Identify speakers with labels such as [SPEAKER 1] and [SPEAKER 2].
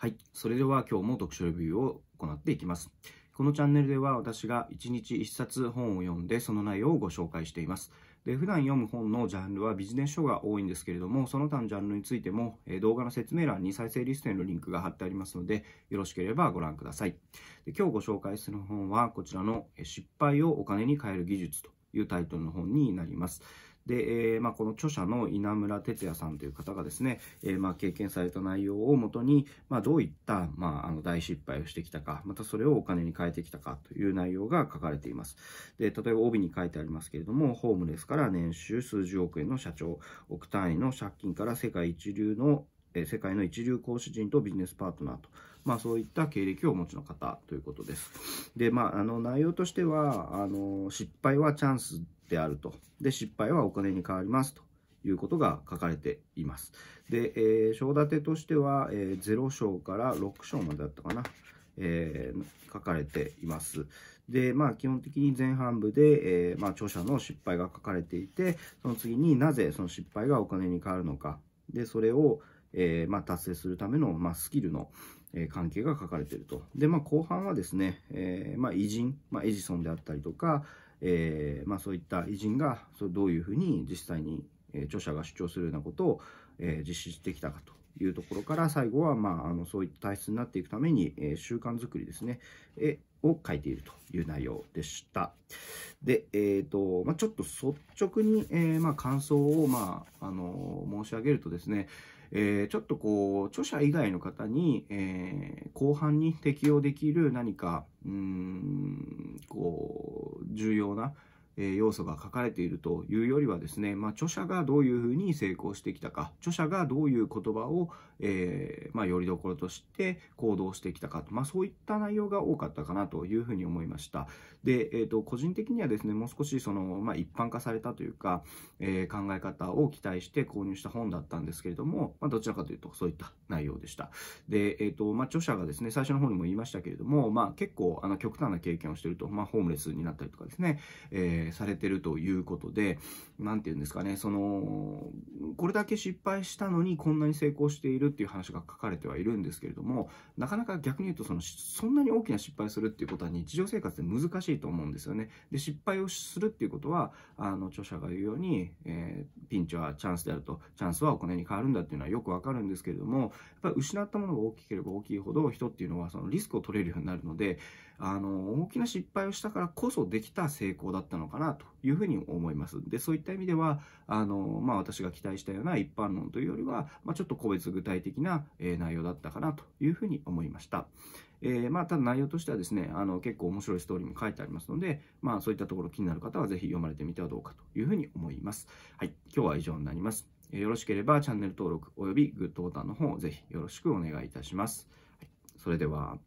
[SPEAKER 1] はい。それでは今日も読書レビューを行っていきます。このチャンネルでは私が1日1冊本を読んでその内容をご紹介しています。で普段読む本のジャンルはビジネス書が多いんですけれども、その他のジャンルについても、動画の説明欄に再生リストへのリンクが貼ってありますので、よろしければご覧ください。で今日ご紹介する本はこちらの失敗をお金に変える技術というタイトルの本になります。で、えー、まあ、この著者の稲村哲也さんという方がですね、えー、まあ、経験された内容をもとに、まあ、どういった、まあ、あの大失敗をしてきたか、またそれをお金に変えてきたかという内容が書かれています。で、例えば帯に書いてありますけれども、ホームレスから年収数十億円の社長、億単位の借金から世界一流の世界の一流講師陣とビジネスパートナーと、まあ、そういった経歴をお持ちの方ということです。で、まあ、あの内容としてはあの失敗はチャンスであると。で、失敗はお金に変わりますということが書かれています。で、えー、章立てとしては、えー、0章から6章までだったかな。えー、書かれています。で、まあ、基本的に前半部で、えー、まあ、著者の失敗が書かれていて、その次になぜその失敗がお金に変わるのか。で、それを、えー、まあ、達成するための、まあ、スキルの、えー、関係が書かれていると。で、まあ、後半はですね、えー、まあ、偉人、まあ、エジソンであったりとか、えまあ、そういった偉人がどういうふうに実際に、え著者が主張するようなことを、え実施してきたかというところから最後は、まあ、あのそういった体質になっていくために、えー、習慣づくりですね、えを書いているという内容でした。で、えーとまあ、ちょっと率直に、えー、まあ、感想を、まああのー、申し上げるとですね、えー、ちょっとこう著者以外の方に、えー、後半に適用できる何かうんこう重要なえ要素が書かれているというよりはですね、まあ、著者がどういうふうに成功してきたか著者がどういう言葉を、えー、まあ、よりどころとして行動してきたかまあ、そういった内容が多かったかなというふうに思いましたで、えーと、個人的にはですねもう少しその、ま一般化されたというか、えー、考え方を期待して購入した本だったんですけれども、まどちらかというとそういった内容でしたで、えーとま著者がですね最初の方にも言いましたけれども、ま結構あの極端な経験をしていると、まホームレスになったりとかですね、えーされてるということで、なんて言うんですかね、その、これだけ失敗したのにこんなに成功しているっていう話が書かれてはいるんですけれども、なかなか逆に言うとその、そんなに大きな失敗するっていうことは日常生活で難しいと思うんですよね。で、失敗をするっていうことは、あの、著者が言うように、えー、ピンチはチャンスであると、チャンスはお金に変わるんだっていうのはよくわかるんですけれども、やっぱり失ったものが大きければ大きいほど人っていうのはそのリスクを取れるようになるので、あの、大きな失敗をしたからこそできた成功だったのかなかなというふうに思います。で、そういった意味では、あの、まあ、私が期待したような一般論というよりは、まあ、ちょっと個別具体的な、えー、内容だったかなというふうに思いました。えー、まあ、ただ内容としてはですね、あの、結構面白いストーリーも書いてありますので、まあ、そういったところ気になる方はぜひ読まれてみてはどうかというふうに思います。はい、今日は以上になります。えー、よろしければチャンネル登録およびグッドボタンの方ぜひよろしくお願いいたします。はい、それでは。